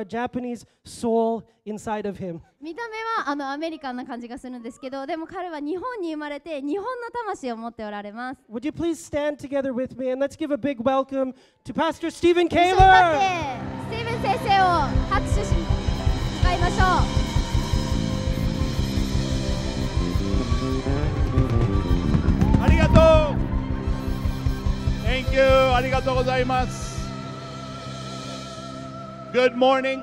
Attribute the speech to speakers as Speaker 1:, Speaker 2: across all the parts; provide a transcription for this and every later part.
Speaker 1: a Japanese soul inside of him. 見た目はあのアメリカンな感じがするんですけど、でも彼は日本に生まれて日本の魂を持っておられます。Would you please stand together
Speaker 2: with me and let's give a big welcome to Pastor Stephen Kaler!
Speaker 1: スティーブン先生を拍手し迎えましょう。
Speaker 2: ありがとう Thank you ありがとうございます Good morning.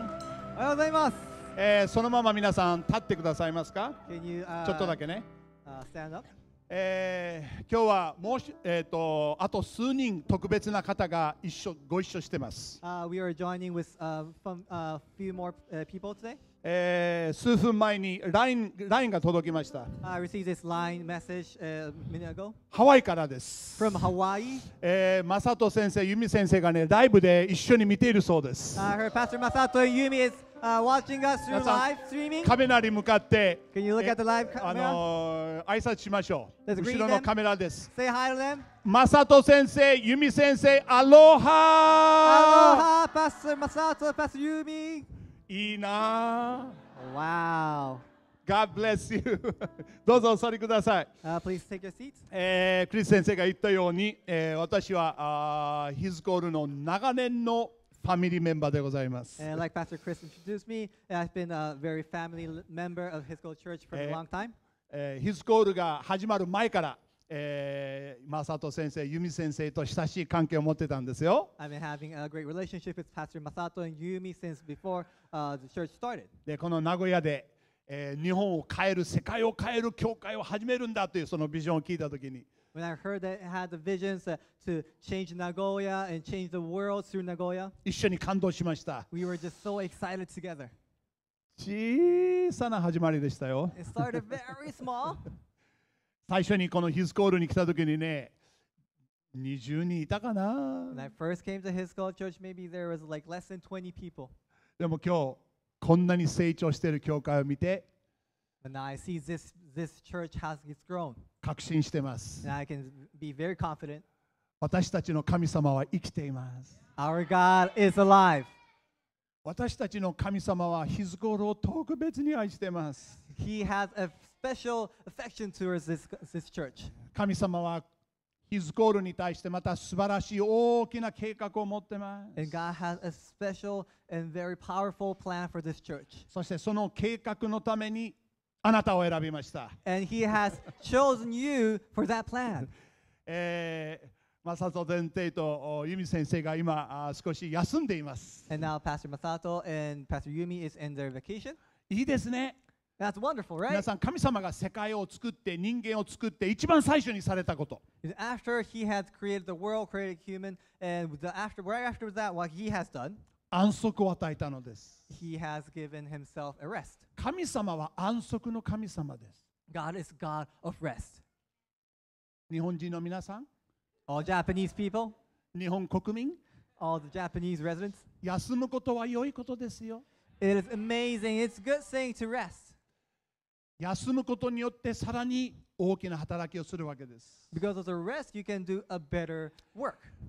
Speaker 2: おはようございます。えー、そのまま皆さん立ってくださいますか Can you, uh, ちょっとだけね。Uh, stand up? えー、今日はもうし、えーと、とあと数人特別な方が一緒ご一緒してます。Uh, we are joining with、uh, from, uh, few more、uh, people today. えー、数分前に LINE, LINE が届きました。I received this line message、uh, minute ago. ハワイからです。From Hawaii. えー、マサト先生、ユミ先生がね、ライブで一緒に見ているそうです。I heard Pastor Masato and Yumi is Uh, watching us through live streaming. カメラに向かって、Can you look at the live あのー、挨拶しましょう。後ろのカメラです。Say hi to them. マサト先生、ユミ先生、アロハアロハ Pastor Masato, Pastor Yumi! いいなあ。Wow. God bless you. どうぞお座りください。Uh, please take your seats. えー、クリス先生が言ったように、えー、私はあヒズコールの長年のファミリーメンバーでございます。Uh, like Pastor Chris introduced me, I've been a very family member of His Gold Church for a long time. ヒズコールが始まる前から、えー、正人先生、由美先生と親しい関係を持ってたんですよ。I've been having a great relationship with Pastor Masato and Yumi since before、uh, the church started. で、この名古屋で、えー、日本を変える、世界を変える教会を始めるんだというそのビジョンを聞いたときに。When I heard that it had the visions uh, to change Nagoya and change the world through Nagoya, 一緒に感動しました。we were just so excited together. 小さな始まりでしたよ。It started very small. 最初にこのヒスコールに来た時にね、20人いたかな。でも今日、こんなに成長している教会を見て、this, this 確信してます。私たちの神様は生きています。Our God is alive. 私たちの神様は、ヒズコールを特別に愛しています。He has a special affection towards this, this church. 神様は His goal に対してまた素晴らしい大きな計画を持ってます。And God has a special and very powerful plan for this church. そしてその計画のためにあなたを選びました。And He has chosen you for that plan. えーマサト先生とユミ先生が今少し休んでいます。And now Pastor Masato and Pastor Yumi is in their vacation. いいですね。That's wonderful, right? 皆さん、神様が世界を作って、人間を作って、一番最初にされたこと。After he created the world, created human, and after, right after that, what he has done, 安息を与えたのです。He has given himself a rest. 神様は安息の神様です。God is God of rest. all Japanese people, all the Japanese residents, 休むことは良いことですよ。It is amazing. It's a good thing to rest. 休むことによってさらに大きな働きをするわけです。rest,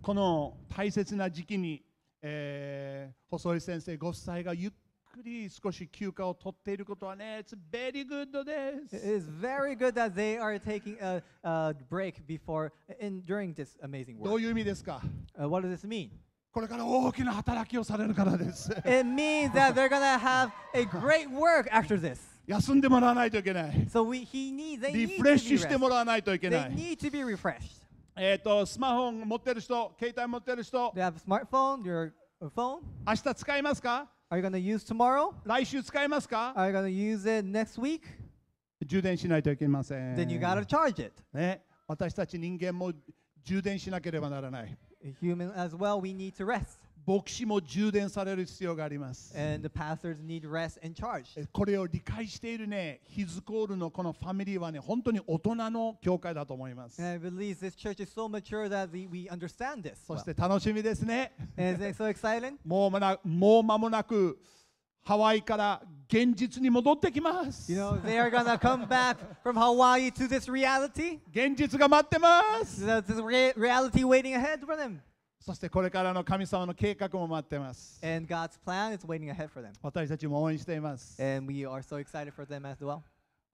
Speaker 2: この大切な時期に、えー、細井先生ご夫妻がゆっくり少し休暇を取っていることはね、It's very good です。It is very good that they are taking a, a break before and during this amazing work. どういう意味ですか、uh, ?What does this mean? これから大きな働きをされるからです。It means that they're gonna have a great work after this. 休んでもらわないといけない。So、we, he needs, they リフレッシュしてもらわないといけない。They need to be refreshed. えと、スマホ持ってる人、携帯持ってる人。They have a smartphone, your phone. 明日使いますか Are you gonna use tomorrow? 来週使いますか Are you gonna use it next week? 充電しないといけません。Then you gotta charge it. ね、私たち人間も充電しなければならない。Human as well, we need to rest. 牧師も充電される必要があります。これを理解しているね、ヒズコールのこのファミリーはね、本当に大人の教会だと思います。そして楽しみですね。もうまも間もなくハワイから現実に戻ってきます。現実が待ってます。そしてこれからの神様の計画も待っています。And God's plan is waiting ahead for them. 私たちも応援しています。And we are so excited for them as well.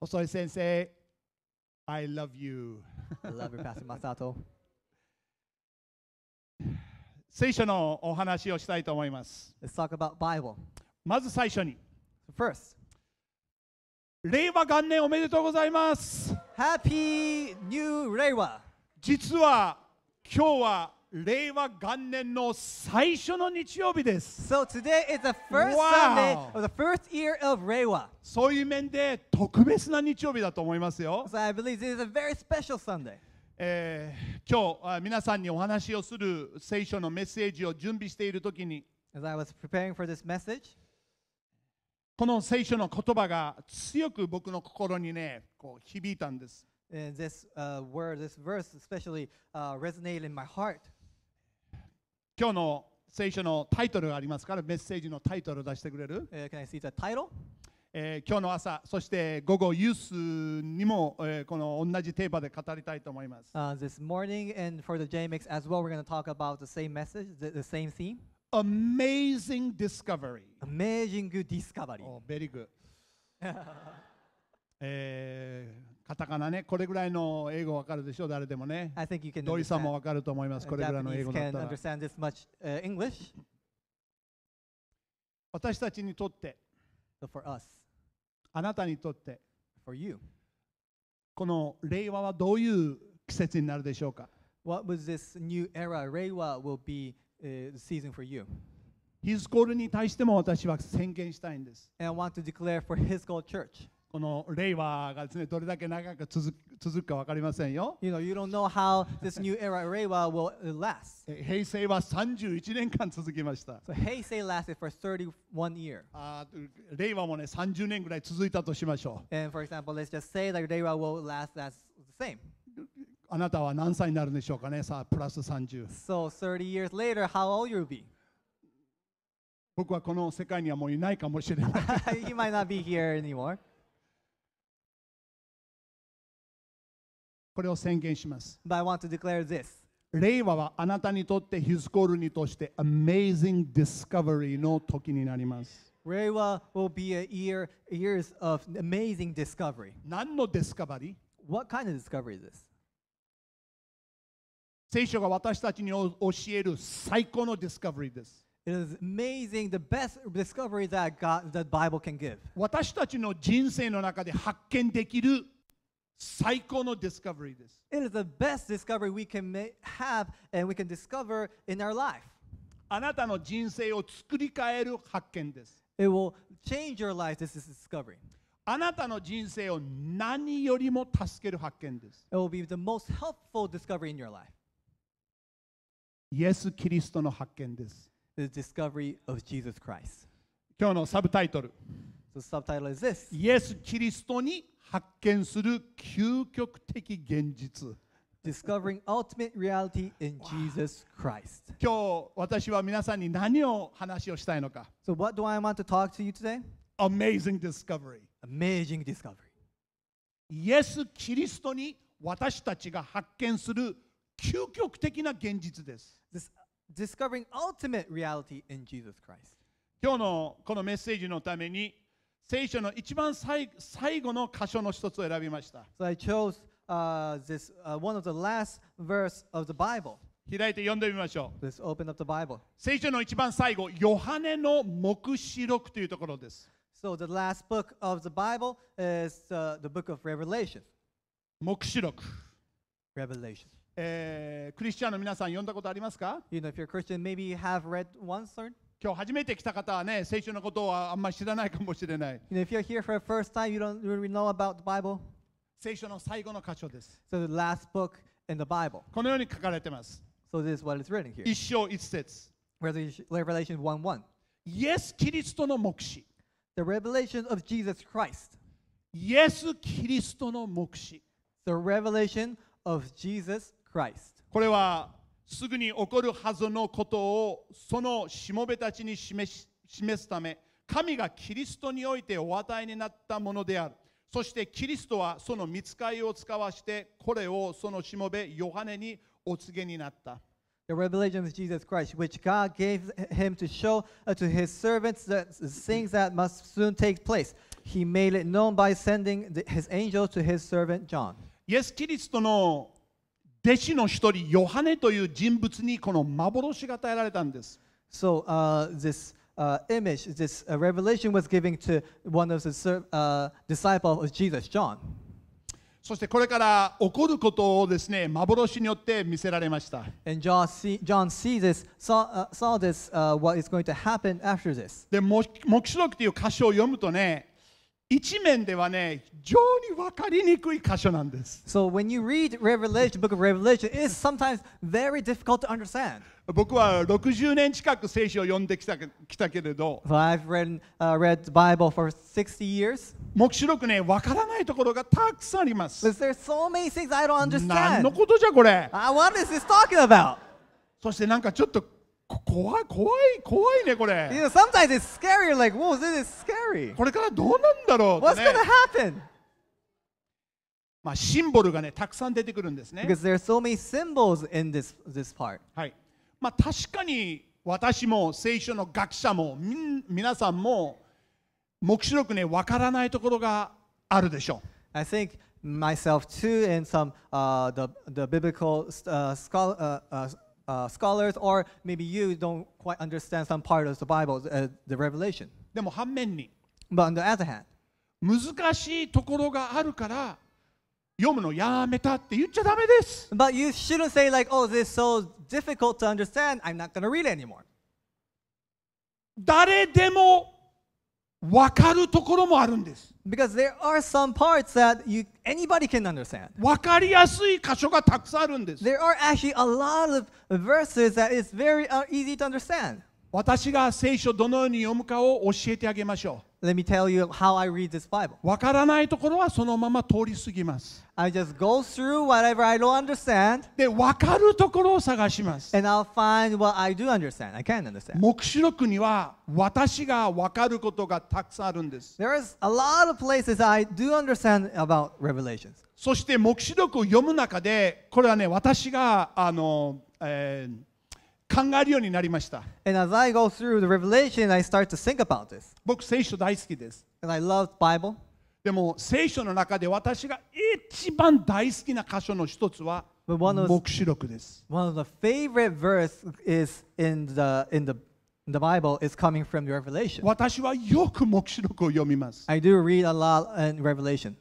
Speaker 2: 細井先生、I love you. I love you, Pastor Masato. 聖書のお話をしたいと思います。Let's talk about Bible. まず最初に。First. 令和元年おめでとうございます。Happy New 令和。実は今日は令和元年の最初の日曜日です。So today is the first Sunday of the first year of r e w a そういう面で特別な日曜日だと思いますよ。So I believe this is a very special Sunday. えー、今日皆さんにお話をする聖書のメッセージを準備しているときに As I was preparing for this message, この聖書の言葉が強く僕の心にねこう響いたんです。This、uh, word, this verse especially、uh, resonated in my heart. 今日の聖書のタイトルがありますからメッセージのタイトルを出してくれる、uh, can I see the title? えー、今日の朝、そして午後ユースにも、えー、この同じテーマで語りたいと思います。Uh, this morning and for the JMX as well, we're going to talk about the same message, the, the same theme. Amazing discovery. Amazing discovery. Oh, very good. えーカタカナね、これぐらいの英語わかるでしょ、誰でもね。I think you can ドリさんもわかると思います、これぐらいの英語だったら。Understand this much, uh, English. 私たちにとって、so、for us. あなたにとって、for you. この令和はどういう季節になるでしょうか What was this new era? 令和 will be、uh, the season for you. His call に対しても私は宣言したいんです。And I want to declare for His call church. この令和がですねどれだけ長く続く続くかわかりませんよ。平成は31年間続きました。令和もね30年ぐらい続いたとしましょう。あなたは何歳になるんでしょうかね 僕はこの世界にはもういないかもしれない。これを宣言します。But I want to declare this. 令和はあなたにとって、ヒズコルにとして、Amazing Discovery の時になります。令和 will be a year, years of amazing discovery. 何のディスカバリー ?What kind of discovery is this? 聖書が私たちに教える最高のディスカバリーです。It is amazing the best discovery that God, the Bible can give. 私たちの人生の中で発見できる最高のディスカバリーです。It is the best discovery we can make, have and we can discover in our life. あなたの人生を作り変える発見です。It will change your life. This is discovery. あなたの人生を何よりも助ける発見です。It will be the most helpful discovery in your life. イエス・キリストの発見です。The discovery of Jesus Christ. 今日のサブタイトル。The subtitle is this. イエス・キリストに発見する究極的現実。Discovering ultimate reality in Jesus Christ. 今日私は皆さんに何を話をしたいのか。So what do I want to talk to you today? Amazing discovery. Amazing discovery. イエス・キリストに私たちが発見する究極的な現実です。This, discovering ultimate reality in Jesus Christ. 今日のこのメッセージのために聖書の一番最最後の箇所の一つを選びました。So I chose, uh, this, uh, one of the last verse of the Bible. 開いて読んでみましょう。Let's open up the Bible. 聖書の一番最後、ヨハネの黙示録というところです。So the last book of the Bible is the, the book of Revelation. 黙示録。Revelation. えー、クリスチャンの皆さん読んだことありますか you know, if you're Christian, maybe you have read one, certain? 今日初めて来た方はね、聖書のことはあんまり知らないかもしれない。You know, if you're here for the first time, you don't really know about the Bible. 聖書の最後の箇所です。So the last book in the Bible. このように書かれてます。So this is what is written here. 一章一節。Revelation 1:1. イエス・キリストの目視。The revelation of Jesus Christ. イエス・キリストの目視。The revelation of Jesus Christ. これはすぐに起こるはずのことをそのしもべたちに示すため神がキリストにおいてお与えになったものであるそしてキリストはその見つかりを使わしてこれをそのしもべヨハネにお告げになった。The revelation of Jesus Christ, which God gave him to show to his servants the things that must soon take place. He made it known by sending his angel to his servant John. イエス・キリストの弟子の一人、ヨハネという人物にこの幻が与えられたんです。So, uh, this uh, image, this uh, revelation was given to one of the uh, disciples of Jesus, John. そしてこれから起こることをですね、幻によって見せられました。And John, see, John sees this, saw, uh, saw this, uh, what is going to happen after this. で、黙示録という歌詞を読むとね、一面ではね、非常に分かりにくい箇所なんです。So when you read Revelation, book of Revelation, it is sometimes very difficult to understand. 僕は60年近く聖書を読んできたきたけれど、so I've read, uh, read the Bible for 60 years. 目視録ね、分からないところがたくさんあります。But there's so many things I don't understand. 何のことじゃこれ uh, What is this talking about? そしてなんかちょっと怖い怖い怖いねこれ You know, sometimes it's scary. You're like, whoa, this is scary. これからどうなんだろう What's って going ね to happen? まあ、シンボルがねたくさん出てくるんですね Because there are so many symbols in this, this part. はいまあ、確かに私も聖書の学者もみん皆さんも黙示録ねわからないところがあるでしょ I think myself too, and some uh, the the biblical uh, schol- uh, uh, uh, scholars or maybe you don't quite understand some part of the Bible, uh, the Revelation. But on the other hand, 難しいところがあるから読むのやめたって言っちゃダメです。but you shouldn't say like, oh, this is so difficult to understand, I'm not going to read it anymore. 誰でも分かるところもあるんです。Because there are some parts that you, anybody can understand. 分かりやすい箇所がたくさんあるんです。There are actually a lot of verses that is very easy to understand. 私が聖書をどのように読むかを教えてあげましょう。Let me tell you how I read this Bible. わからないところはそのまま通り過ぎます。I just go through whatever I don't understand. で、わかるところを探します。And I'll find what I do understand. I can understand. 目視録には私がわかることがたくさんあるんです。There is a lot of places I do understand about revelations. そして目視録を読む中で、これはね、私があの、えー考えるようになりました。And as I go through the revelation, I start to think about this. I love Bible. でも、聖書の中で私が一番大好きな箇所の一つは、黙示録です。One of the favorite verse is in the, in the The Bible is coming from the Revelation. 私はよく黙示録を読みます。I do read a lot in Revelation.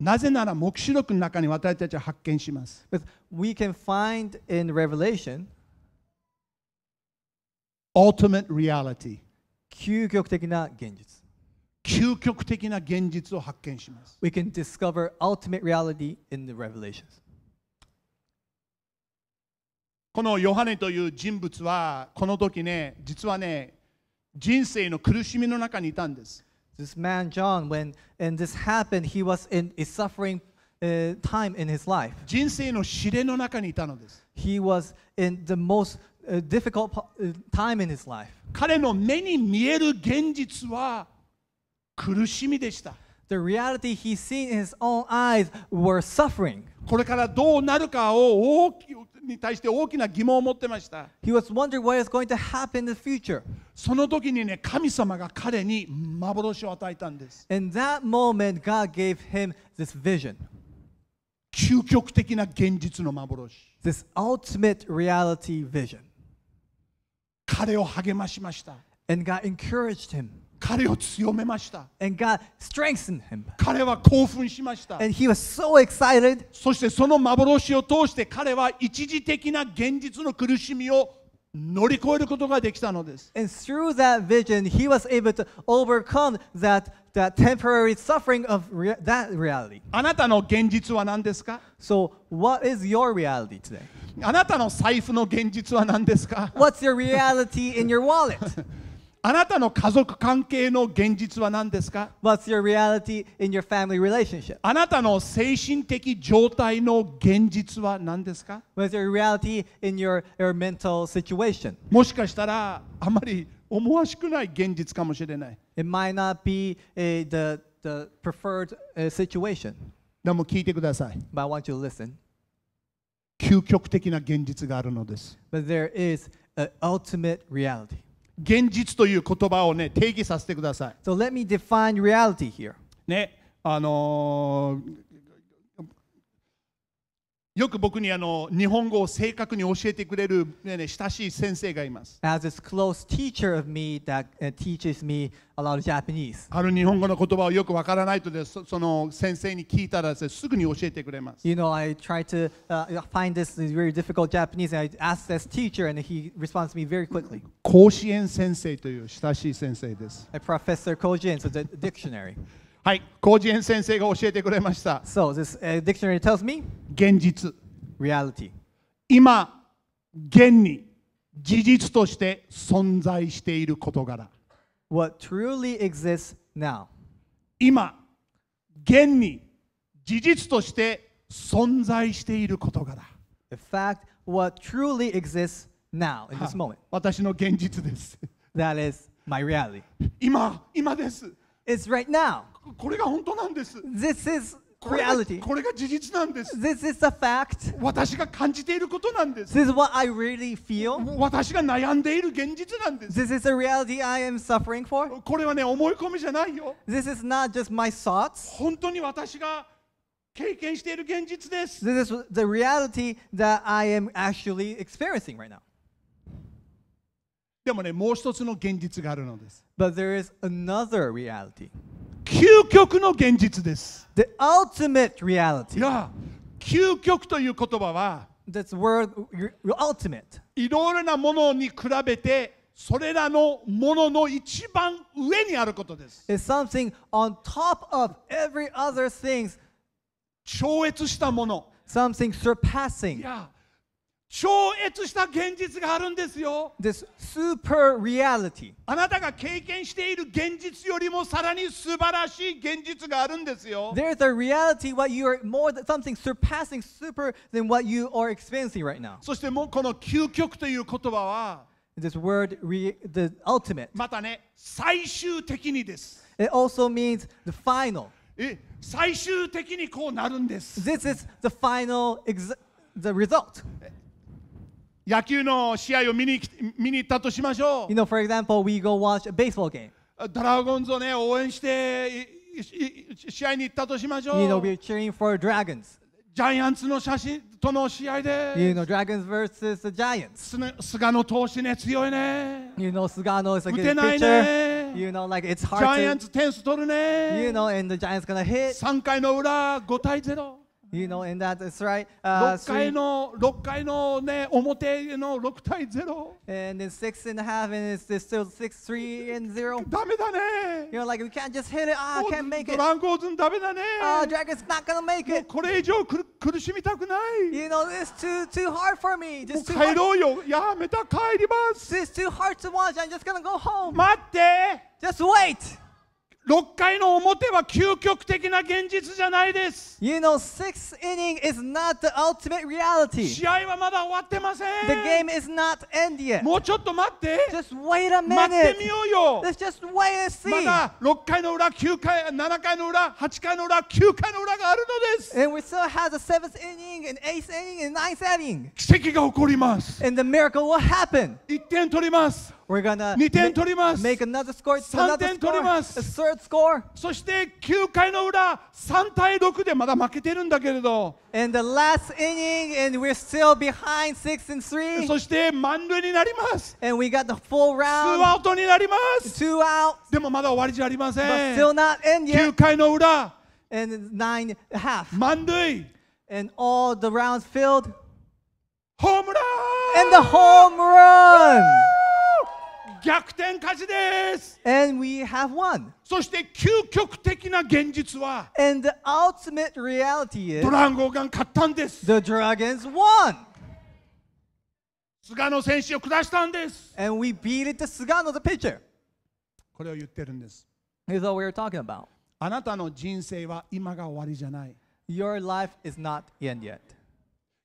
Speaker 2: なぜなら黙示録の中に私たちは発見します。But we can find in Revelation ultimate reality 究極的な現実究極的な現実を発見します We can discover ultimate reality in the revelations このヨハネという人物はこの時ね実はね人生の苦しみの中にいたんです This man John when and this happened he was in a suffering time in his life 人生の試練の中にいたのです He was in the most a difficult time in his life. 彼の目に見える現実は苦しみでした。The reality he seen in his own eyes were suffering. これからどうなるかを大きに対して大きな疑問を持ってました。He was wondering what is going to happen in the future. その時にね、神様が彼に幻を与えたんです。In that moment, God gave him this vision. 究極的な現実の幻。This ultimate reality vision. 彼を励ましました。And God encouraged him. 彼を強めました。And God strengthened him. 彼は興奮しました。And he was so excited. そしてその幻を通して彼は一時的な現実の苦しみを乗り越えることができたのです。And through that vision, he was able to overcome that, that temporary suffering of that reality. あなたの現実は何ですか So, what is your reality today? あなたの財布の現実は何ですか What's your reality in your wallet? あなたの家族関係の現実は何ですか What's your reality in your family relationship? あなたの精神的状態の現実は何ですか What's your reality in your, your mental situation? もしかしたらあまり思わしくない現実かもしれない。It might not be、uh, the, the preferred、uh, situation. でも聞いてください。But I want you to listen. 究極的な現実があるのです。But there is an ultimate reality. 現実という言葉を、ね、定義させてください。So let me define reality here. ね、あのーよく僕にあの日本語を正確に教えてくれる、ね、親しい先生がいます。As this close teacher of me that teaches me a lot of Japanese. ある日本語の言葉をよくわからないとでそその先生に聞いたらすすぐに教えてくれます。You know, I try to、uh, find this very difficult Japanese and I ask this teacher and he responds to me very quickly. 甲子園先生という親しい先生です。A professor 甲子園 so the dictionary. はい、甲子園先生が教えてくれました。So this、uh, dictionary tells me 現実 Reality 今現に事実として存在している事柄 What truly exists now 今現に事実として存在している事柄 The fact what truly exists now in this moment 私の現実です That is my reality 今今です It's right now これが本当なんです This is reality. これが事実なんです。This is a fact. 私が感じていることなんです。This is what I really feel. 私が悩んでいる現実なんです。This is the reality I am suffering for. これはね、思い込みじゃないよ。This is not just my thoughts. 本当に私が経験している現実です。This is the reality that I am actually experiencing right now. でもね、もう一つの現実があるのです。But there is another reality. 究極の現実です。The ultimate reality. いや、究極という言葉は、That's word, ultimate. いろいろなものに比べて、それらのものの一番上にあることです。It's something on top of every other things. 超越したもの。Something surpassing. いや超越した現実があるんですよ。This super reality. あなたが経験している現実よりもさらに素晴らしい現実があるんですよ。There's a reality what you are more than something surpassing super than what you are experiencing right now. そしてもうこの究極という言葉は This word the ultimate. またね、最終的にです。It also means the final. え、最終的にこうなるんです。This is the final ex the result. 野球の試合を見に見に行ったとしましょう。You know, for example, we go watch a baseball game. ドラゴンズをね、応援して試合に行ったとしましょう。You know, we're cheering for Dragons. ジャイアンツの写真との試合で You know, Dragons versus the Giants. 菅野投手ね、強いね。You know, 菅野 is a good 打てないね。pitcher. You know, like it's hard ジャイアン to... ツ点数取るね。You know, and the Giants gonna hit. 3回の裏、5対0。You know, and that is right. Uh, 6回3の6回のね表の6対0 and then six and a half, and it's, still six, three, and zero. You're like, we can't just hit it. Ah, can can't make it. ランゴーズンダメだね ah, Dragon's not gonna make it. これ以上苦苦しみたくない know, it's too too hard for me. Just too hard. ろうよやめた帰ります too hard to watch. I'm just gonna go home. 待って wait. 6回の表は究極的な現実じゃないです。You know, sixth inning is not the ultimate reality. 試合はまだ終わってません。The game is not end yet. もうちょっと待って。Just wait a minute. 待ってみようよ。Let's just wait and see. まだ6回の裏、9回、7回の裏、8回の裏、9回の裏があるのです。And we still have the seventh inning, and eighth inning, and ninth inning. 奇跡が起こります。And the miracle will happen. 1点取ります。We're gonna make another score, 3 another score, す third score. そして9回の裏 the last inning, and we're still behind 6 and 3. そして満塁になります And we got the full round, アウトになります two out, but still not end yet. nine half. And all the rounds filled. ホームラン And the home run! 逆転勝ちです And we have won. そして究極的な現実は And the ultimate reality is ドラゴンが勝ったんです The Dragons won! 菅野選手を下したんです And we beat it to Sugano the pitcher. これを言ってるんです Here's what we were talking about. あなたの人生は今が終わりじゃない Your life is not the end yet.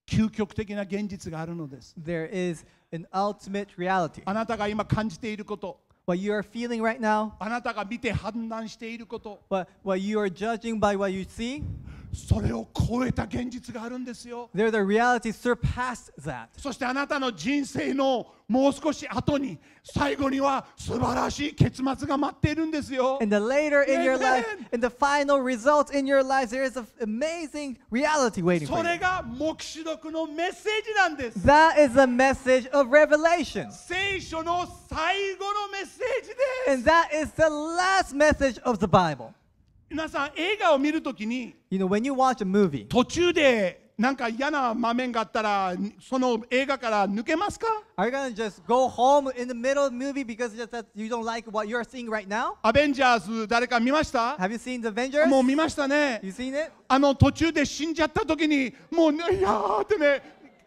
Speaker 2: 究極的な現実があるのです There is an ultimate reality. あなたが今感じていること What you are feeling right now, あなたが見て判断していること what, what you are judging by what you see, それを超えた現実があるんですよ。There the reality surpassed that. そしてあなたの人生のもう少し後に最後には素晴らしい結末が待っているんですよ。And the later in your life, in the final result in your life, there is an amazing reality waiting for you. それが黙示録のメッセージなんです。That is the message of Revelation. 聖書の最後のメッセージです。And that is the last message of the Bible. 皆さん映画を見るときに You know, when you watch a movie, 途中でなんか嫌な場面があったらその映画から抜けますか are you going to just go home in the middle of the movie because just that you don't like what you're seeing right now? アベンジャーズ誰か見ました Have you seen The Avengers? もう見ましたね You seen it? あの途中で死んじゃった時にもうねいやーってね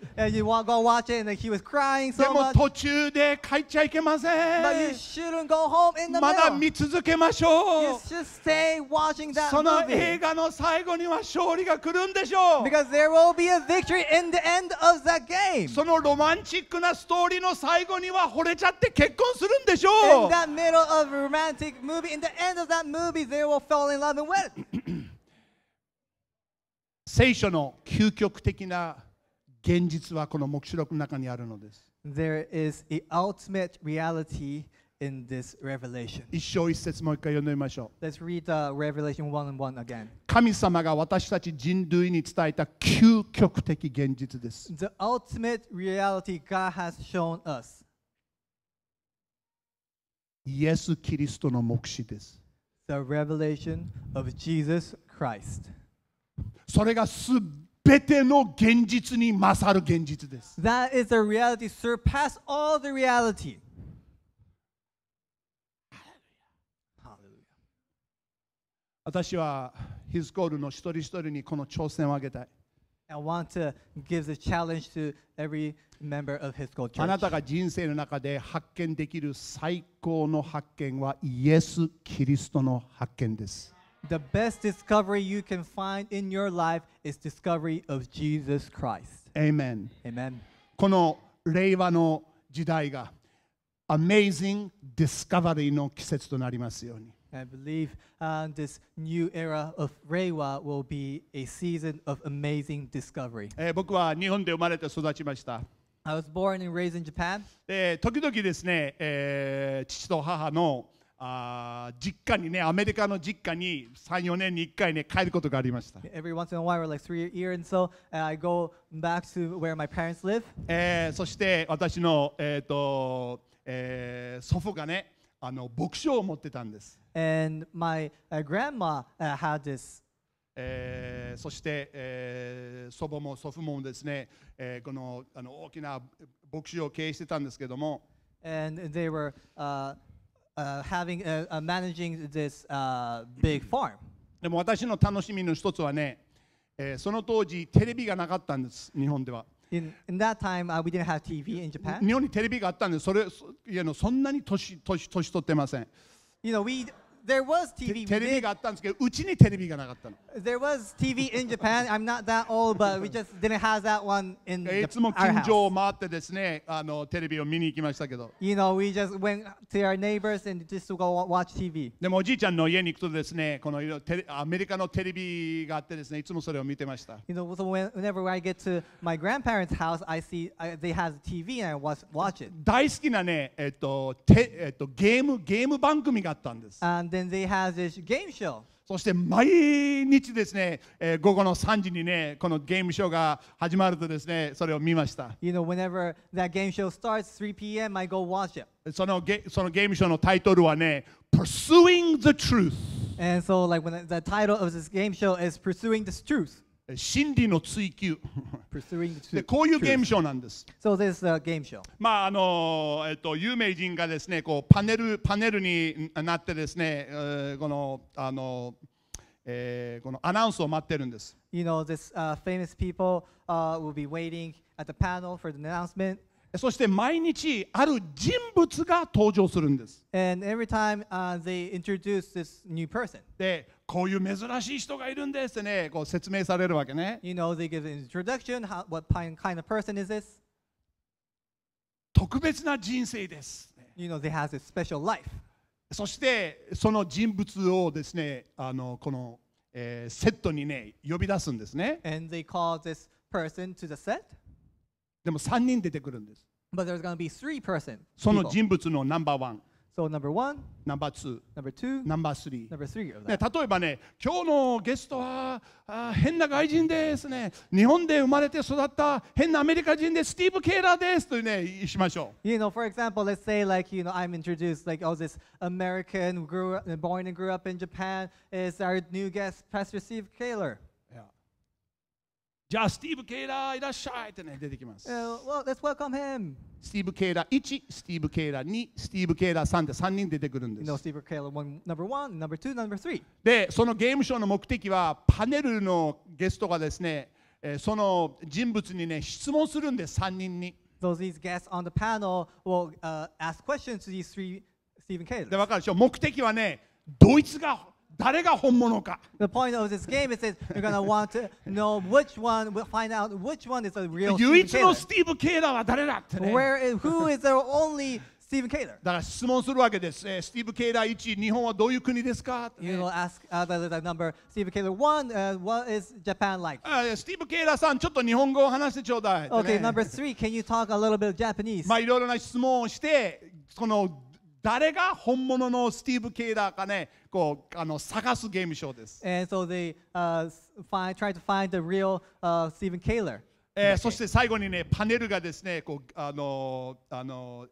Speaker 2: でも途中で帰っちゃいけませんまだ見続けましょう you should stay watching that その映画の最後には勝利が来るんでしょうそのロマンチックなストーリーの最後には惚れちゃって結婚するんでしょう聖書の究極的な現実はこの目視録の中にあるのです。There is the ultimate reality in this revelation. 一章一節もう一回読んでみましょう。Let's read、uh, Revelation 1 and 1 again. 神様が私たち人類に伝えた究極的現実です。The ultimate reality God has shown us. イエス・キリストの目視です。The revelation of Jesus Christ. それがすべべての現実に勝る現実です。That is a reality surpass all the reality. 私はヒズコールの一人一人にこの挑戦をあげたい。I want to give the challenge to every member of His Gold Church. あなたが人生の中で発見できる最高の発見はイエス・キリストの発見です。the best discovery you can find in your life is discovery of Jesus Christ. Amen. Amen. この令和の時代が Amazing Discovery の季節となりますように。I believe uh, this new era of Reiwa will be a season of amazing discovery. I was born and raised in Japan. で時々ですね、えー、父と母のあ実家にね、アメリカの実家に3、4年に1回ね、帰ることがありました。えー、そして私の、えっとえー、祖父がね、あの牧師を持ってたんです。a えそして、えー、祖母も祖父もですね、えー、このあの大きな牧師を経営してたんですけども。uh, having, uh, uh, managing this uh, big farm. でも私の楽しみの一つはね、えー、その当時テレビがなかったんです日本では。In, in that time, uh, we didn't have TV in Japan. 日本にテレビがあったんですそれいやそんなに年年年取ってません。You know, we There was TV. テレビがあったんですけど、うちにテレビがなかったの。There was TV in Japan. I'm not that old, but we just didn't have that one in t h e いつも近所を回ってですね、あのテレビを見に行きましたけど。You know, we just went to our neighbors and just to go watch TV. でもおじいちゃんの家に行くとですね、このいろテレアメリカのテレビがあってですね、いつもそれを見てました。You know, so whenever I get to my grandparents' house, I see I, they have TV and I watch watch it. 大好きなね、えっとテえっとゲームゲーム番組があったんです。And then they have this game show. そして毎日ですね、えー、午後の3時にね、このゲームショーが始まるとですね、それを見ました。You know, whenever that game show starts, 3 p.m., I go watch it. そのゲそのゲームショーのタイトルはね、Pursuing the Truth。And so, like, when the title of this game show is Pursuing t h e Truth. 真理の追求でこういうゲームショーなんです。So、this, uh, まああのえっと有名人がですねこうパネルパネルになってですね、えー、このあの、えー、このアナウンスを待ってるんです。You know this、uh, famous people、uh, will be waiting at the panel for the announcement. そして毎日ある人物が登場するんです。And every time、uh, they introduce this new person. でこういう珍しい人がいるんですってね、こう説明されるわけね。You know, they give an introduction, how, what kind of person is this? 特別な人生です。You know, they h a v e a special life. そして、その人物をですね、あのこの、えー、セットにね、呼び出すんですね。And they call this person to the set. でも3人出てくるんです。But there's gonna be three person, その人物のナンバーワン。So number one, number two, number two, number three. Number three of that. ね、例えばね、今日のゲストはあ変な外人ですね。日本で生まれて育った変なアメリカ人でスティーブ・ケイラーですとね、しましょう。You know, for example, let's say like, you know, I'm introduced like, oh, this American who grew up, born and grew up in Japan is our new guest, Pastor Steve Kaler. じゃあ、スティーブ・ケイラーいらっしゃいってね、出てきます。Uh, well, let's welcome him. スティーブ・ケイラー1、スティーブ・ケイラー2、スティーブ・ケイラー3で3人出てくるんです。No, Steve Kaler, one, number one, number two, number three. で、そのゲームショーの目的は、パネルのゲストがですね、えー、その人物にね、質問するんです、3人に。Those these guests on the panel will、uh, ask questions to these three Stephen Kaler. で、わかるでしょ目的はね、ドイツが誰が本物か。The point of this game is that you're gonna want to know which one, will find out which one is the real 唯一のスティーブ・ケイラーは誰だってね。Where is, who is the only Stephen Kaler. だから質問するわけです。えー、スティーブ・ケイラー1、日本はどういう国ですか ?You will ask、uh, the, the number, Steve Kaler 1、uh, what is Japan like? スティーブ・ケイラーさん、ちょっと日本語を話してちょうだい。Okay, number 3, can you talk a little bit of Japanese? まあいろいろな質問をして、この誰が本物のスティーブ・ケイダーかね、こうあの探すゲームショーです。so they、uh, find, r e a l uh, k a えそして最後にね、パネルがですね、こうあのあの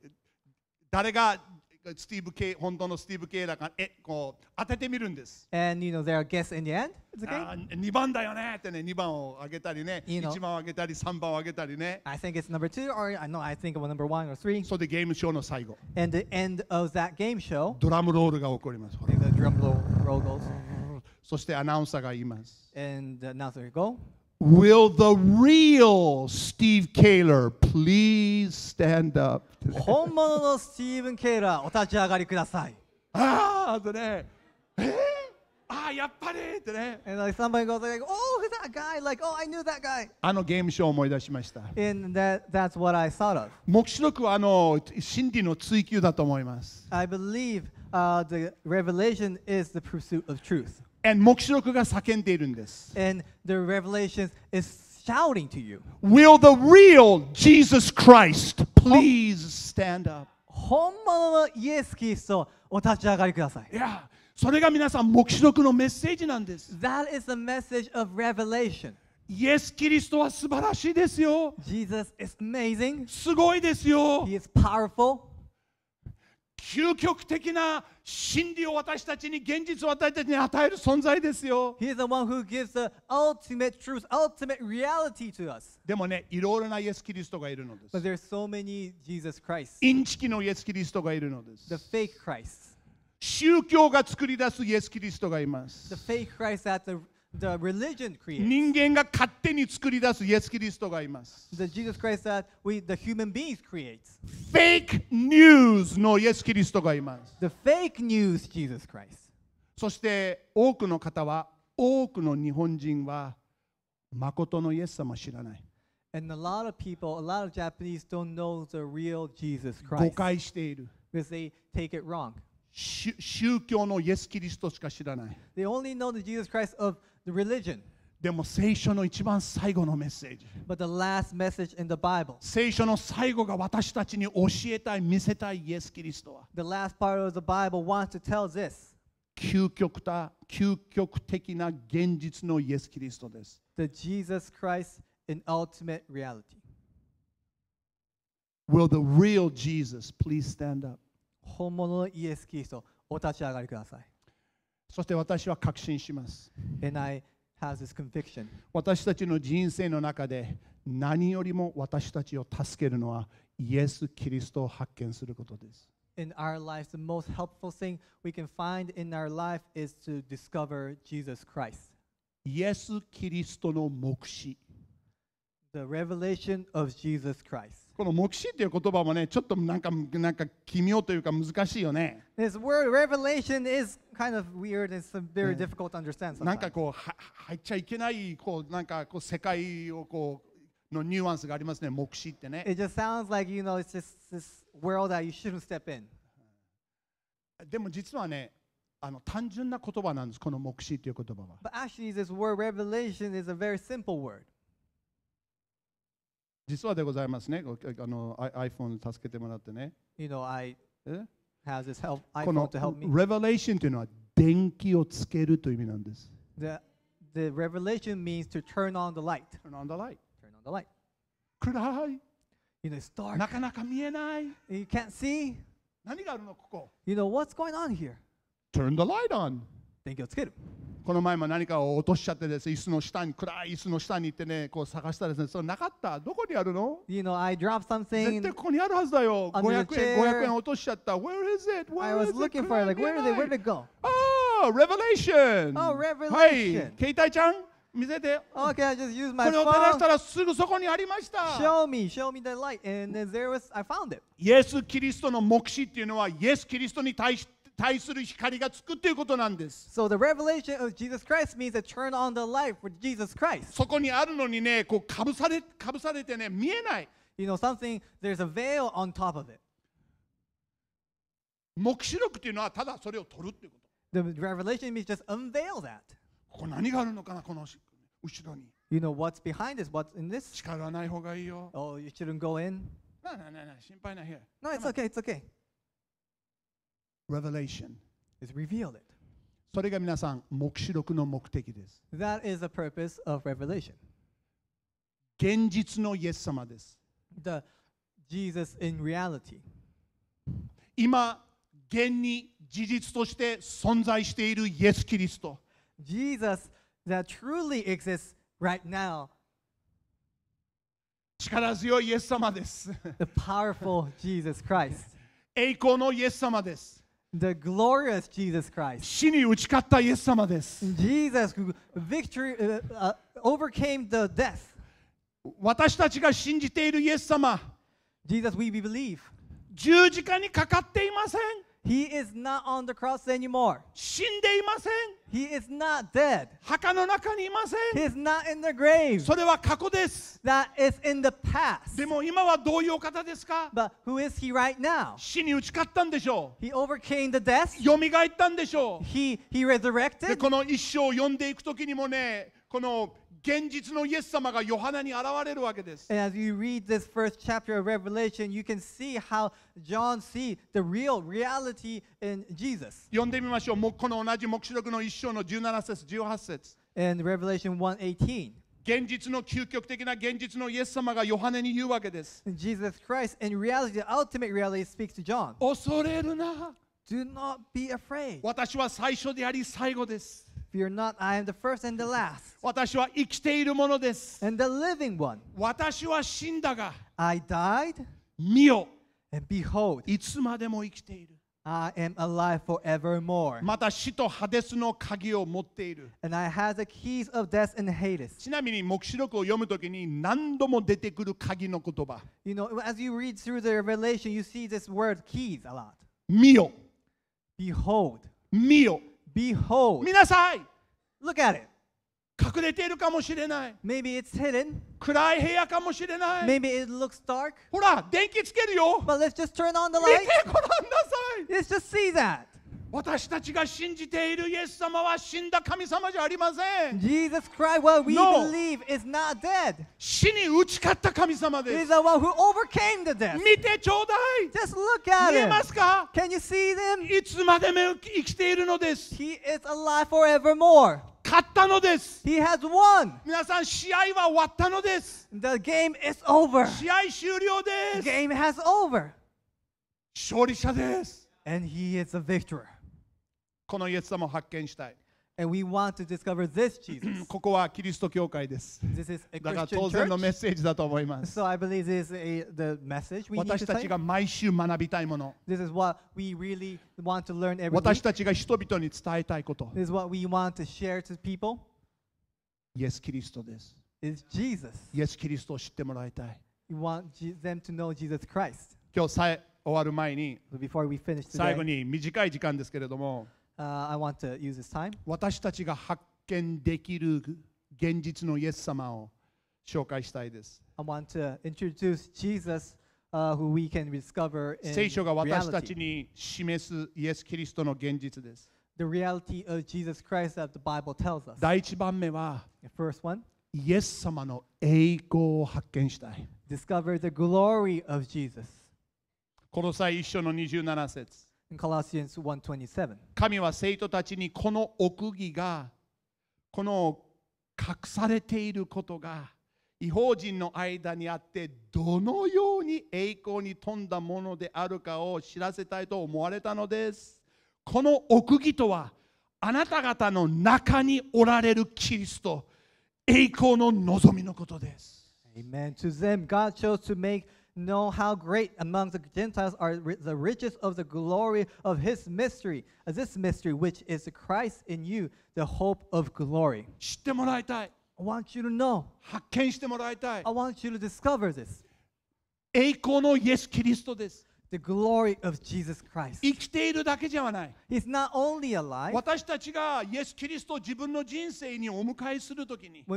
Speaker 2: 誰がスティーブ系本当のスティーブ系だからえこう当ててみるんです。And you know there are guess in the end. It's okay. あ二番だよねってね二番をあげたりね you know, 一番をあげたり三番をあげたりね。I think it's number two or know I think it was number one or three. So the end of that game show. ドラムロールが起こります。The drum roll goes. そしてアナウンサーが言います。And the announcer go. Will the real Steve Kaler please stand up? Ah, eh? ah And like somebody goes like, oh, who's that guy? Like, oh, I knew that guy. あのゲームショーを思い出しました。And that, that's what I thought of. 黙示録はあの真理の追求だと思います。I believe、uh, the revelation is the pursuit of truth. And the revelation is shouting to you. Will the real Jesus Christ please stand up? 本物のイエス・キリストお立ち上がりください。Yeah. それが皆さん、黙示録のメッセージなんです。That is the message of revelation. イエス・キリストは素晴らしいですよ。Jesus is amazing. すごいですよ。He is powerful. 究極的な真理を私たちに現実を私たちに与える存在ですよ。でもね、いろいろなイエス・キリストがいるのです。But there are so、many Jesus Christ. インチキのイエス・キリストがいるのです。The fake Christ. 宗教が作り出すイエス・キリストがいます。The fake Christ at the... 人間が勝手に作り出すイエス・キリストがいます。The Jesus Christ that we, the human beings creates. Fake news のイエス・キリストがいます。The fake news Jesus Christ. そして多くの方は、多くの日本人は、誠のイエス様を知らない。And a lot of people, a lot of Japanese don't know the real Jesus Christ. 誤解している。Because they take it wrong. 宗教のイエス・キリストしか知らない。They only know the Jesus Christ of the religion. でも聖書の一番最後のメッセージ。But the last message in the Bible. 聖書の最後が私たちに教えたい、見せたいイエス・キリストは。The last part of the Bible wants to tell this. 究極た究極的な現実のイエス・キリストです。The Jesus Christ in ultimate reality. Will the real Jesus please stand up? 本物のイエス・キリスト、お立ち上がりください。そして私は確信します。And I have this conviction. 私たちの人生の中で何よりも私たちを助けるのはイエス・キリストを発見することです。In our lives, the most helpful thing we can find in our life is to discover Jesus Christ. イエス・キリストの目視。The revelation of Jesus Christ. この黙示っていう言葉もね、ちょっとなんかなんか奇妙というか難しいよね。This word revelation is kind of weird and very difficult to understand. Sometimes. なんかこうは入っちゃいけないこうなんかこう世界をこうのニュアンスがありますね。黙示ってね。It just sounds like you know it's just this world that you shouldn't step in. でも実はね。あの単純な言葉なんです、この黙示という言葉は。But actually, this word revelation is a very simple word. 実はでございますね。あの iPhone 助けてもらってね。You know, I has this help, iPhone この to help me. Revelation というのは電気をつけるという意味なんです。The, the revelation means to turn on the light. Turn on the light. Turn on the light. 暗い。You know, it's dark. なかなか見えない。You can't see. 何があるのここ You know, what's going on here? Turn the light on. 電気をつける。この前も何かを落としちゃってです、ね、椅子の下に、暗い椅子の下に行ってね、こう探したらですね、それなかった。どこにあるの you know, I dropped something 絶対ここにあるはずだよ。500円、500円落としちゃった。Where is it? Where I was looking for it. Like, where did it, where did it go? Oh, revelation! Oh, revelation! はい、携帯ちゃん見せて。Okay, I just used my phone. これを照らしたらすぐそこにありました。Show me, show me the light. And there was, I found it. イエス・キリストの目視っていうのは、イエス・キリストに対して、対する光がつくということなんです。So the revelation of Jesus Christ means a turn on the light for Jesus Christ. そこにあるのにね、こうかぶされかぶされてね、見えない。You know something, there's a veil on top of it. 黙示録というのはただそれを取るということ。The revelation means just unveil that. ここ何があるのかな、この後ろに。You know what's behind this, what's in this? 力はない方がいいよ。Oh, you shouldn't go in. No, no, no, no, 心配ないよ。No, it's okay, it's okay. Revelation. It's revealed it. それが皆さん、目示録の目的です。That is the purpose of revelation. 現実のイエス様です。The Jesus in reality. 今、現に事実として存在しているイエス・キリスト。Jesus that truly exists right now. 力強いイエス様です。The powerful Jesus Christ. 栄光のイエス様です。The glorious Jesus Christ. 死に打ち勝ったイエス様です。Jesus victory、uh, uh, overcame the death. 私たちが信じているイエス様。Jesus, we believe. 十字架にかかっていません。He is not on the cross anymore. 死んでいません。He is not dead. 墓の中にいません。He is not in the grave. それは過去です。That is in the past. でも今はどういうお方ですか But who is he right now? 死に打ち勝ったんでしょう。He overcame the death. 蘇ったんでしょう。He, he resurrected. でこの一生を読んでいくときにもね、この現実のイエス様がヨハネに現れるわけです。And as you read this first chapter of Revelation, you can see how John sees the real reality in Jesus. 読んでみましょう。もうこの同じ目視録の一章の17節、18節。And Revelation 1:18. Jesus Christ, in reality, the ultimate reality speaks to John. 恐れるな。Do not be afraid. 私は最初であり最後です。Fear not, I am the first and the last. And the living one. I died. And behold, いつまでも生きている。I am alive forevermore. また死とハデスの鍵を持っている。And I have the keys of death and Hades. ちなみに、黙示録を読むときに何度も出てくる鍵の言葉。You know, as you read through the revelation, you see this word keys a lot. 見よ。Behold. 見よ。Behold. 見なさい Look at it. 隠れているかもしれない。Maybe it's hidden. 暗い部屋かもしれない。Maybe it looks dark. ほら、電気つけるよ。But let's just turn on the light. てごらんなさい。Let's just see that. 私たちが信じているイエス様は死んだ神様じゃありません。Jesus Christ, what we no. believe is not dead. 死に打ち勝った神様です。He is the one who overcame the death. 見てちょうだい。Just look at him. 見えますか Can you see him? いつまでも生きているのです。He is alive forevermore. 勝ったのです。He has won. 皆さん、試合は終わったのです。The game is over. 試合終了です。The game has over. 勝利者です。And he is a victor. このイエス様を発見したい。And we want to discover this Jesus. ここはキリスト教会です。This is a だから当然のメッセージだと思います。So、I believe this is a, the message we 私たちが毎週学びたいもの。This is what we really want to learn every 私たちが人々に伝えたいこと。This is what we want to share to people. イエス・キリストです。Is Jesus. イエス・キリストを知ってもらいたい。We want them to know Jesus Christ. 今日さえ終わる前に、Before we finish today, 最後に短い時間ですけれども。uh, I want to use this time 私たちが発見できる現実のイエス様を紹介したいです。I want to introduce Jesus uh, who we can discover in 聖書が私たちに示すイエス・キリストの現実です。The reality of Jesus Christ that the Bible tells us. 第一番目は、the first one, イエス様の栄光を発見したい。Discover the glory of Jesus. この際一緒の27節。Colossians 1:27. 神は生徒たちにこの奥義がこの隠されていることが違法人の間にあってどのように栄光に富んだものであるかを知らせたいと思われたのです。この奥義とはあなた方の中におられるキリスト栄光の望みのことです。Amen. To them, God chose to make know how great among the Gentiles are the riches of the glory of his mystery, of this mystery, which is Christ in you, the hope of glory. I want you to know. I want you to discover this. The glory of Jesus Christ. 生きているだけじゃない。He's not only alive. When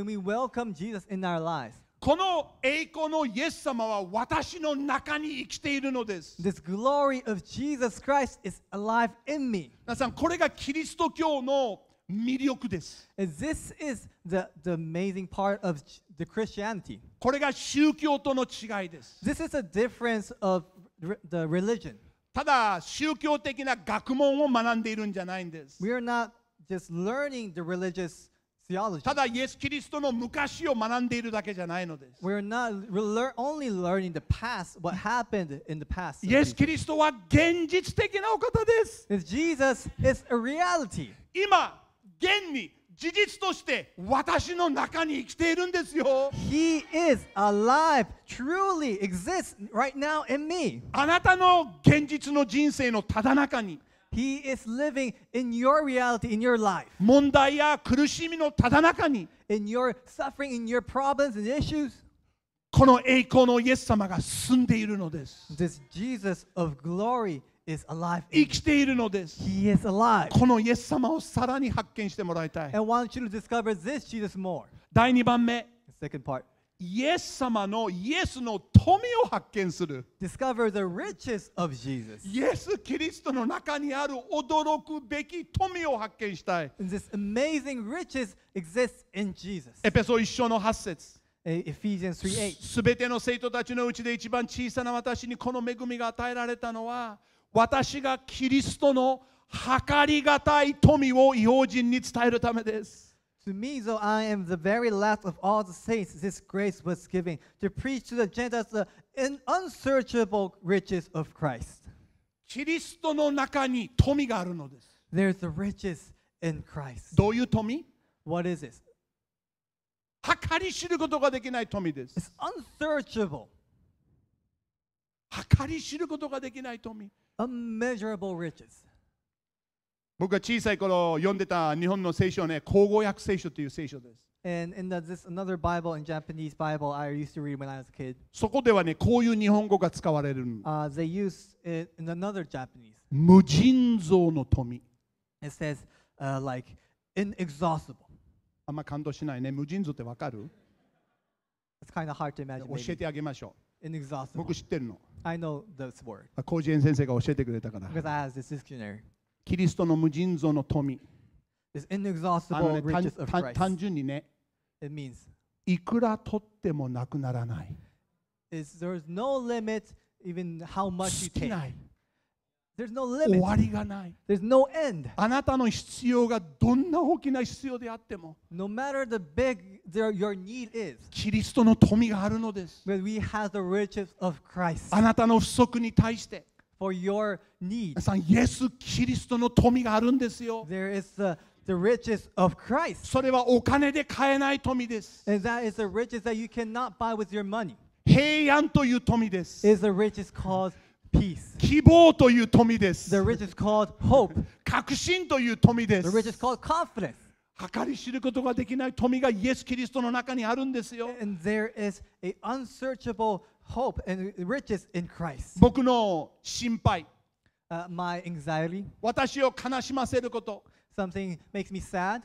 Speaker 2: we welcome Jesus in our lives. この栄光のイエス様は私の中に生きているのです。This glory of Jesus Christ is alive in me. 皆さん、これがキリスト教の魅力です。This is the, the amazing part of the Christianity. これが宗教との違いです。This is a difference of the religion. ただ、宗教的な学問を学んでいるんじゃないんです。We are not just learning the religious ただ、イエス・キリストの昔を学んでいるだけじゃないのです。Past, p s t イエス・キリストは現実的なお方です。Jesus is a reality. 今、現に、事実として私の中に生きているんですよ。あなたの現実の人生のただ中に。He is living in your reality, in your life. 問題や苦しみのただ中に In your suffering, in your problems and issues. この栄光のイエス様が住んでいるのです。This Jesus of glory is alive. 生きているのです。He is alive. このイエス様をさらに発見してもらいたい。And want you to discover this Jesus more. 第2番目。Second part. イエス様のイエスの富を発見する。Discover the riches of Jesus. イエス・キリストの中にある驚くべき富を発見したい。This amazing riches exists in Jesus. エペソ一章の8節。すべての生徒たちのうちで一番小さな私にこの恵みが与えられたのは私がキリストの計りがたい富を異邦人に伝えるためです。To me, though I am the very last of all the saints, this grace was given to preach to the Gentiles the unsearchable riches of Christ. There's the riches in Christ. Tomi? What is this? It's unsearchable, 計り知ることができない富。unmeasurable riches. 僕が小さい頃読んでた日本の聖書ね、口語訳聖書という聖書です。And in the, this another Bible, in Japanese Bible, I used to read when I was a kid. そこではね、こういう日本語が使われる。Uh, they use it in another Japanese. 無尽蔵の富。It says, uh, like, inexhaustible. あんま感動しないね。無尽蔵ってわかる It's kind of hard to imagine. 教えてあげましょう。inexhaustible. 僕知ってるの。I know this word. コージエン先生が教えてくれたから。Because I have this dictionary. キリストの無尽蔵の富。This inexhaustible riches of Christ. 単純にね、It means, いくら取ってもなくならない。Is there is no limit even how much you take. There's no limit. 終わりがない。There's no end. あなたの必要がどんな大きな必要であっても、no matter the big their, your need is, キリストの富があるのです。But we have the riches of Christ. あなたの不足に対して、for your need. 皆さん、イエス・キリストの富があるんですよ。There is the, the riches of Christ. それはお金で買えない富です。And that is the riches that you cannot buy with your money. 平安という富です。Is the riches called peace. 希望という富です The。riches called hope. 確信という富で The す。riches called confidence. 計り知ることができない富がイエス・キリストの中にあるんですよ。And there is a unsearchable hope and riches in Christ. 僕の心配、Uh, my anxiety, 私を悲しませること、something makes me sad.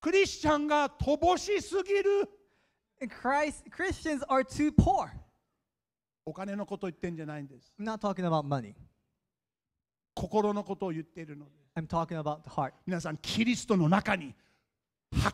Speaker 2: クリスチャンが乏しすぎる And Christ, Christians are too poor. お金のことを言ってんじゃないんです。I'm not talking about money. 心のことを言っているのです。I'm talking about the heart. 皆さん、キリストの中に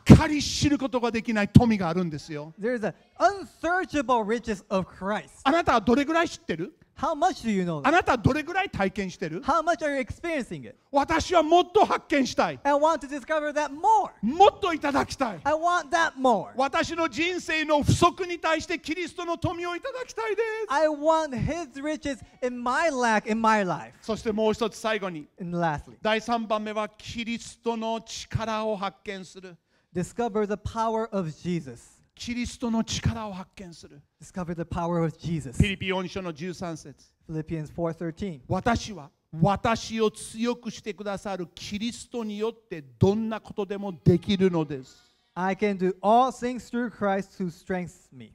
Speaker 2: 計り知ることができない富があるんですよ。There is an unsearchable riches of Christ. あなたはどれぐらい知ってる How much do you know? あなたはどれぐらい体験してる How much are you experiencing it? 私はもっと発見したい。I want to discover that more. もっといただきたい。I want that more. 私の人生の不足に対してキリストの富をいただきたいです。I want His riches in my lack, in my life. そしてもう一つ最後に。And lastly. 第3番目はキリストの力を発見する。Discover the power of Jesus. キリストの力を発見する。Discover the power of Jesus. フィリヒン13節 philippians 4:13. 私は私を強くしてくださるキリストによってどんなことでもできるのです。I can do all things through Christ who strengthens me.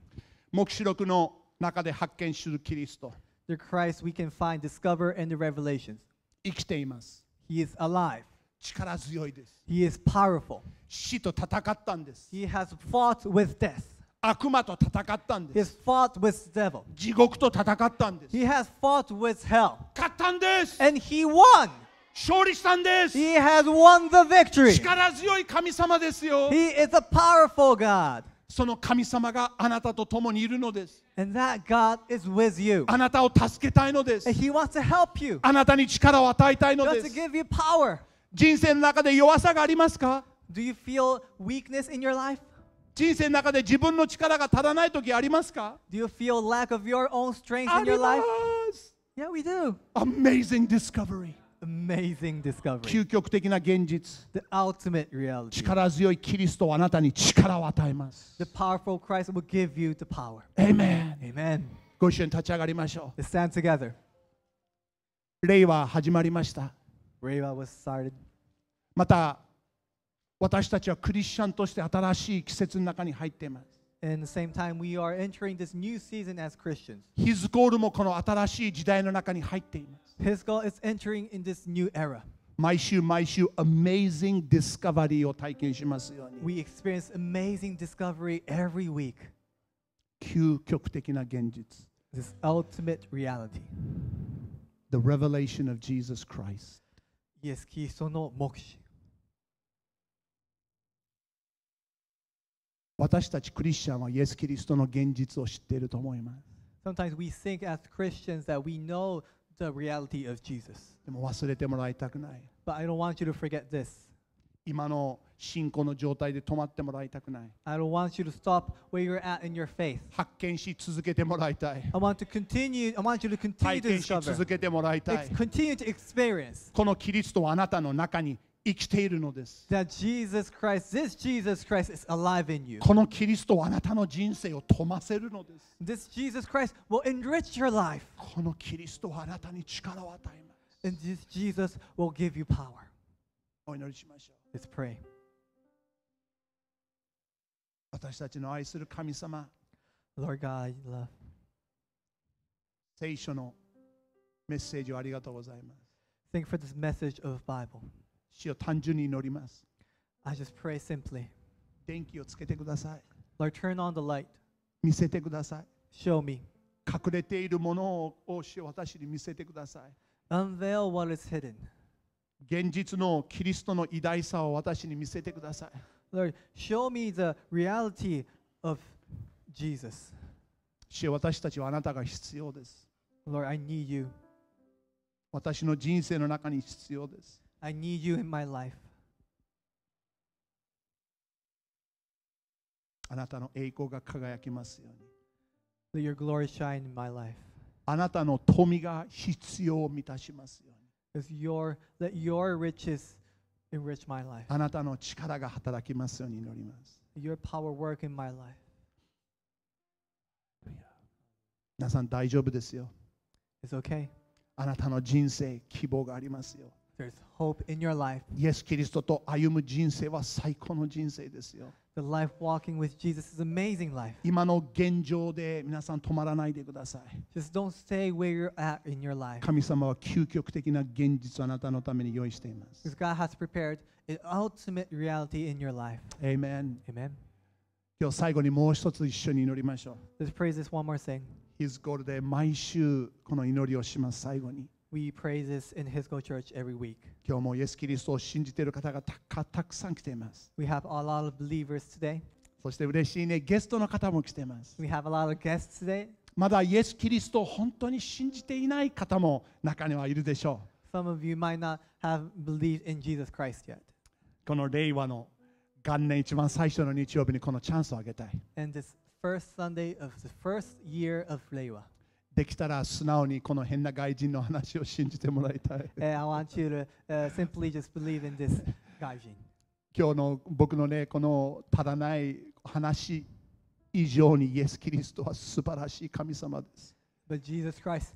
Speaker 2: 黙示録の中で発見するキリスト。The Christ we can find, discover, and the revelations. 生きています。He is alive. 力強いです。He is powerful. 死と戦ったんです。He has fought with death. 悪魔と戦ったんです。He has fought with the devil. 地獄と戦ったんです。He has fought with hell. 勝ったんです。And he won. 勝利したんです。He has won the victory. 力強い神様ですよ。He is a powerful God. その神様があなたと共にいるのです。And that God is with you. あなたを助けたいのです。And he wants to help you. あなたに力を与えたいのです。He wants to give you power. 人生の中で弱さがありますか Do you feel weakness in your life? 人生の中で自分の力が足らない時ありますか Do you feel lack of your own strength あ in り your ま life? す Yeah, we do. Amazing discovery Amazing discovery. 究極的な現実 The ultimate reality. 力強いキリストはあなたに力を与えます The powerful Christ will give you the power. エメン Amen. ご一緒に立ち上がりましょ Let's stand together. う礼は始まりました Reiwa was started. また私たちはクリスチャンとして新しい季節の中に入っています。And the same time, we are entering this new season as Christians. His ヒズコールもこの新しい時代の中に入っています。Hizgal is entering in this new era. 毎週毎週 Amazing Discovery を体験しますように。We experience amazing discovery every week. 究極的な現実。This ultimate reality. The revelation of Jesus Christ. イエス・キリストの目視私たちクリスチャンはイエス・キリストの現実を知っていると思います。Sometimes we think as Christians that we know the reality of Jesus. でも忘れてもらいたくない。But I don't want you to forget this. 今の信仰の状態で止まってもらいたくない。I don't want you to stop where you're at in your faith. 発見し続けてもらいたい。I want to continue, I want you to continue to 体験し discover. 続けてもらいたい Ex-。continue to experience このキリストはあなたの中に生きているのです。that Jesus Christ, this Jesus Christ is alive in you. このキリストはあなたの人生を富ませるのです。This Jesus Christ will enrich your life. このキリストはあなたに力を与えます。And this Jesus will give you power. お祈りしましょう。Let's pray. 私たちの愛する神様、Lord God, you love. 聖書のメッセージをありがとうございます。Thank you for this message of Bible. 主よ単純に祈ります。I just pray simply. 電気をつけてください。Lord, turn on the light. 見せてください。Show me. 隠れているものを主よ私に見せてください。Unveil what is hidden. 現実のキリストの偉大さを私に見せてください。Lord, show me the reality of Jesus. 主よ私たちはあなたが必要です。Lord, I need you. 私の人生の中に必要です。I need you in my life. あなたの栄光が輝きますように。Let your glory shine in my life. あなたの富が必要を満たしますように。あなたの力が働きますように祈ります。Your p o w e 皆さん大丈夫ですよ。i あなたの人生、希望がありますよ。There's h イエス・キリストと歩む人生は最高の人生ですよ。The life walking with Jesus is amazing life. 今の現状で皆さん止まらないでください。Just don't stay where you're at in your life. 神様は究極的な現実をあなたのために用意しています。Because God has prepared an ultimate reality in your life. Amen. Amen. 今日最後にもう一つ一緒に祈りましょう。Let's praise this one more thing. His God で毎週この祈りをします、最後に。We pray this in Hisco Church every week. 今日もイエス・キリストを信じている方がたかたくさん来ています。We have a lot of believers today. そして嬉しいね、ゲストの方も来ています。We have a lot of guests today. まだイエス・キリストを本当に信じていない方も中にはいるでしょう。Some of you might not have believed in Jesus Christ yet. この令和の元年一番最初の日曜日にこのチャンスをあげたい。And this first Sunday of the first year of 令和。できたら素直にこの変な外人の話を信じてもらいたい。I want you to、simply just believe in this 外人。今日の僕のね、この足らない話以上にイエス・キリストは素晴らしい神様です。But Jesus Christ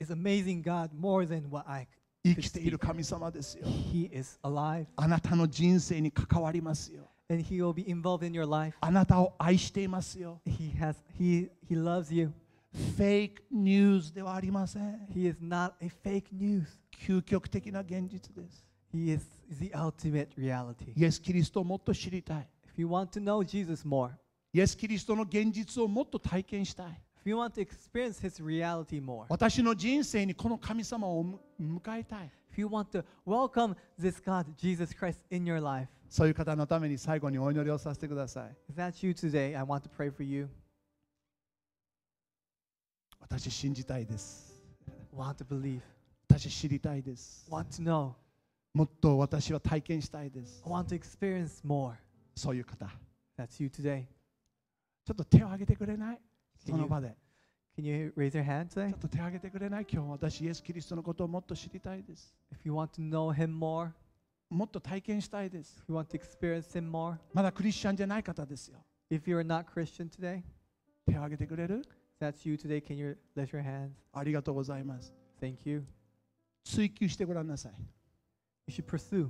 Speaker 2: is amazing God more than what I 生きている神様ですよ。He is alive. あなたの人生に関わりますよ。And he will be involved in your life. あなたを愛していますよ。He, has, he, he loves you. fake news ではありません。He is not a fake news. 究極的な現実です。He is the ultimate reality. イエス・キリストをもっと知りたい。If you want to know Jesus more, イエス・キリストの現実をもっと体験したい。If you want
Speaker 1: to experience his reality more, 私
Speaker 2: の人生にこの神様を迎えたい。If you want to welcome this God, Jesus Christ, in your life, そういう方のために最後にお祈りをさせてください。If that's you today, I want to pray for you. 私信じたいです。Want to believe. 私知りたいです。Want to know. もっと私は体験したいです。I want to experience more. そういう方。That's you today. ちょっと手を挙げてくれないその場で。Can you raise your hand today? ちょっと手を挙げてくれない今日私、イエス・キリストのことをもっと知りたいです。If you want to know him more, もっと体験したいです。You want to experience him more? まだクリスチャンじゃない方ですよ。If you are not Christian today, 手を挙げてくれる that's you today, can you lift your hands? ありがとうございます。Thank you. 追求してごらんなさい。You should pursue.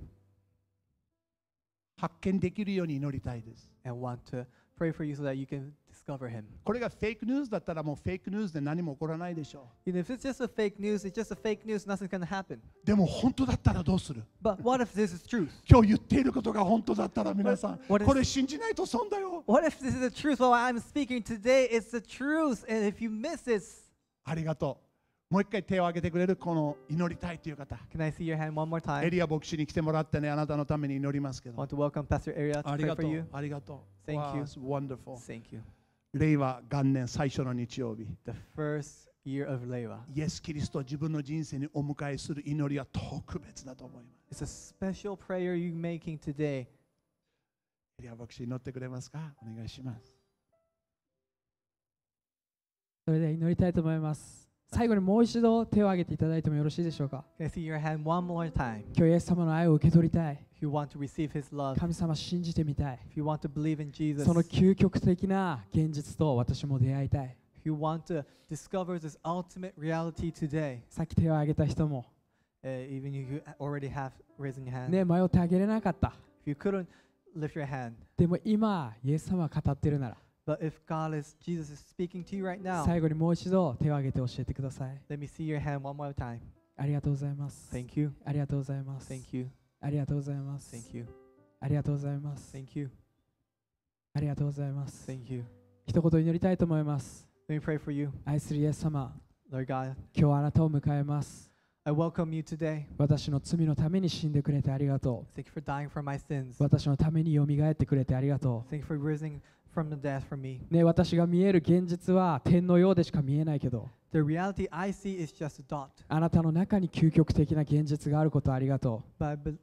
Speaker 2: 発見できるように祈りたいです。And want to pray for you so that you can d i これがフェイクニュースだったらもうフェイクニュースで何も起こらないでしょう。News, news, でも本当だったうする今日言っていとが本当だったら皆さん is, これと損だよ。What if this is the t r u ありがとう。もう一回手を挙げてくれるこの祈りたいという方。エリア牧師に来てもらってね、あなたのために祈りますけど。ありがとう。ありがとう。Thank you. 令和元年最初の日曜日 The first year of イエス・キリストを自分の人生にお迎えする祈りは特別だと思います It's a special prayer you're making today エリア牧師祈ってくれますかお願いします
Speaker 1: それでは祈りたいと思います最後にもう一度手を挙げていただいてもよろしいでしょうか今日イエス様の愛を受け取りたい you want to receive His love, 神様信じてみたい if you want to believe in Jesus, その究極的な現実と私も出会いたい if you want to discover this ultimate reality today, さっき手を挙げた人も even
Speaker 2: you you already have raising your hand. ね迷ってあげ
Speaker 1: れなかった If you
Speaker 2: couldn't lift your hand,
Speaker 1: でも今イエス様が語ってるなら but if God is Jesus is speaking to you right now, 最後にもう一度手を挙げて教えてください let me see your hand one more time. ありがとうございます Thank you. ありがとうございます Thank you. ありがとうございます。Thank you. ありがとうございます。Thank you.
Speaker 2: ありがとうございます。Thank you.
Speaker 1: 一言祈りたいと思います。Let me pray for you. 愛するイエス様、Lord God. 今日あなたを迎えます。I welcome you today. 私の罪のために死んでくれてありがとう。Thank you for dying for my sins. 私のためによみがえってくれてありがとう。Thank you for rising from the death for me. ね、私が見える現実は点のようでしか見えないけど、The reality I see is just a dot. あなたの中に究極的な現実があることありがと But う。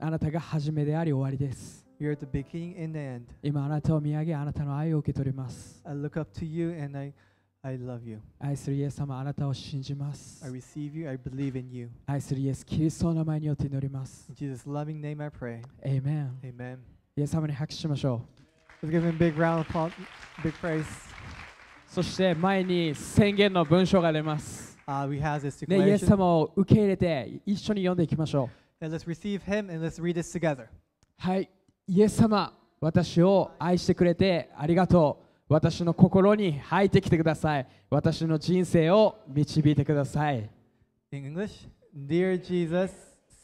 Speaker 1: あなたが始めであり終わりです。You're at the beginning and the end. 今あなたを見上げ、あなたの愛を受け取ります。I look up to you and I, I love you. 愛するイエス様、あなたを信じます I。receive you. I believe in you. 愛するイエス、キリストの名前によって祈ります In。Jesus' loving name I pray. エイメン。Amen. イエス様に拍手しましょう。Let's give him big round of applause, big praise. そして前に宣言の文章が出ます。Uh, we have this ね、イエス様を受け入れて一緒に読んでいきましょう。And let's receive him and let's read this together. はい、イエス様、私を愛してくれてありがとう。私の心に入ってきてください。私の人生を導いてください。
Speaker 2: In English, Dear Jesus,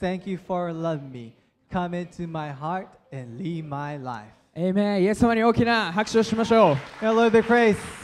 Speaker 2: thank you for loving me. Come into my heart and lead my life.
Speaker 1: Amen. イエス様に大きな拍手をしましょう。
Speaker 2: Lord, the praise.